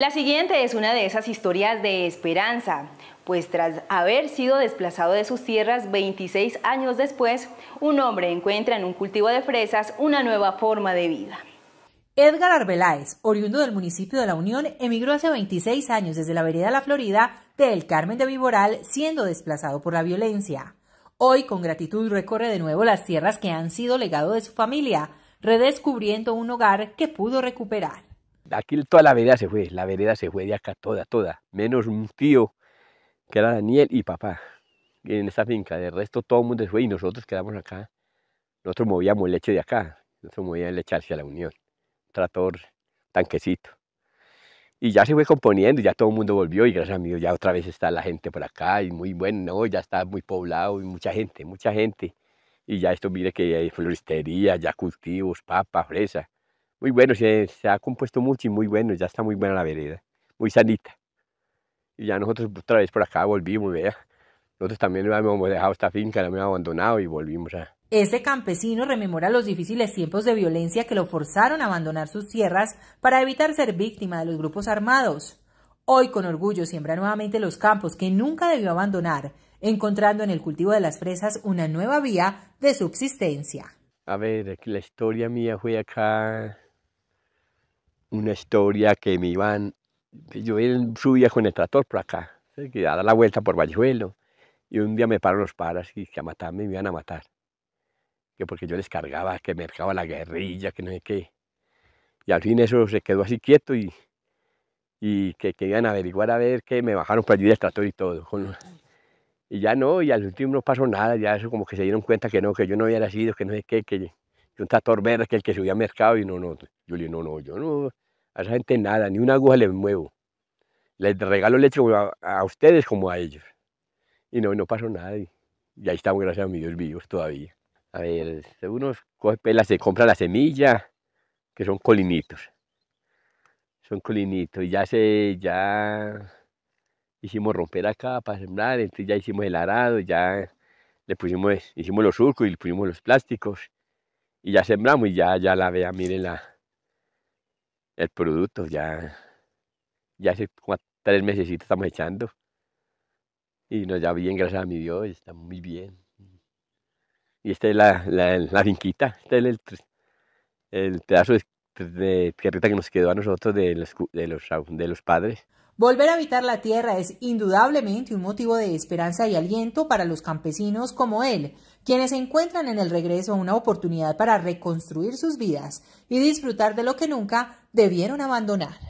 La siguiente es una de esas historias de esperanza, pues tras haber sido desplazado de sus tierras 26 años después, un hombre encuentra en un cultivo de fresas una nueva forma de vida. Edgar Arbeláez, oriundo del municipio de La Unión, emigró hace 26 años desde la vereda La Florida del Carmen de Viboral, siendo desplazado por la violencia. Hoy, con gratitud, recorre de nuevo las tierras que han sido legado de su familia, redescubriendo un hogar que pudo recuperar aquí toda la vereda se fue, la vereda se fue de acá, toda, toda, menos un tío que era Daniel y papá en esta finca, del resto todo el mundo se fue y nosotros quedamos acá, nosotros movíamos leche de acá, nosotros movíamos leche hacia la Unión, trator, tanquecito. Y ya se fue componiendo, ya todo el mundo volvió y gracias a Dios ya otra vez está la gente por acá y muy bueno, ya está muy poblado y mucha gente, mucha gente. Y ya esto mire que hay eh, floristería, ya cultivos, papa, fresa muy bueno, se, ha compuesto mucho y muy bueno, ya está muy buena la vereda, muy sanita. Y ya nosotros otra vez por acá volvimos, vea. Nosotros también habíamos dejado esta finca, la habíamos abandonado y volvimos a... Ese campesino rememora los difíciles tiempos de violencia que lo forzaron a abandonar sus tierras para evitar ser víctima de los grupos armados. Hoy con orgullo siembra nuevamente los campos que nunca debió abandonar, encontrando en el cultivo de las fresas una nueva vía de subsistencia. A ver, la historia mía fue acá una historia que me iban, yo subía con el trator por acá, que a dar la vuelta por Vallejuelo, y un día me pararon los paras y que a matarme me iban a matar, que porque yo les cargaba, que mercaba la guerrilla, que no sé qué, y al fin eso se quedó así quieto y, y que querían averiguar a ver que me bajaron para ayudar el trator y todo. y ya no, y al último no pasó nada, ya eso como que se dieron cuenta que no, que yo no había sido, que no sé qué, que un trator verde que el que subía al mercado y no, no, yo le digo, no, no, yo no, a esa gente nada, ni una aguja les muevo. Les regalo leche a, a ustedes como a ellos. Y no, no pasó nada. Y, ahí estamos, gracias a mi Dios, vivos todavía. A ver, uno coge pelas, se compra la semilla, que son colinitos. Son colinitos. Y ya se, ya hicimos romper acá para sembrar, entonces ya hicimos el arado, ya le pusimos, hicimos los surcos y le pusimos los plásticos y ya sembramos y ya, ya la vea, miren la, el producto. Ya, ya hace como tres meses estamos echando. Y nos ya bien, gracias a mi Dios, está muy bien. Y esta es la, la, la finquita, este es el, el pedazo de, de que nos quedó a nosotros de de los, de los padres. Volver a habitar la tierra es indudablemente un motivo de esperanza y aliento para los campesinos como él, quienes encuentran en el regreso una oportunidad para reconstruir sus vidas y disfrutar de lo que nunca debieron abandonar.